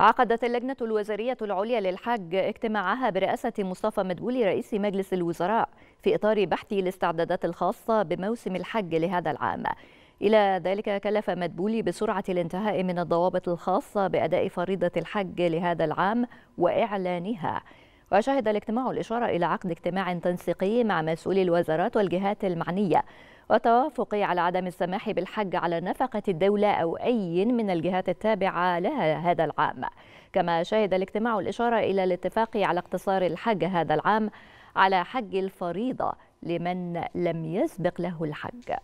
عقدت اللجنة الوزارية العليا للحج اجتماعها برئاسة مصطفى مدبولي رئيس مجلس الوزراء في إطار بحث الاستعدادات الخاصة بموسم الحج لهذا العام إلى ذلك كلف مدبولي بسرعة الانتهاء من الضوابط الخاصة بأداء فريضة الحج لهذا العام وإعلانها وشهد الاجتماع الإشارة إلى عقد اجتماع تنسيقي مع مسؤولي الوزارات والجهات المعنية وتوافق على عدم السماح بالحج على نفقة الدولة أو أي من الجهات التابعة لها هذا العام كما شهد الاجتماع الإشارة إلى الاتفاق على اقتصار الحج هذا العام على حج الفريضة لمن لم يسبق له الحج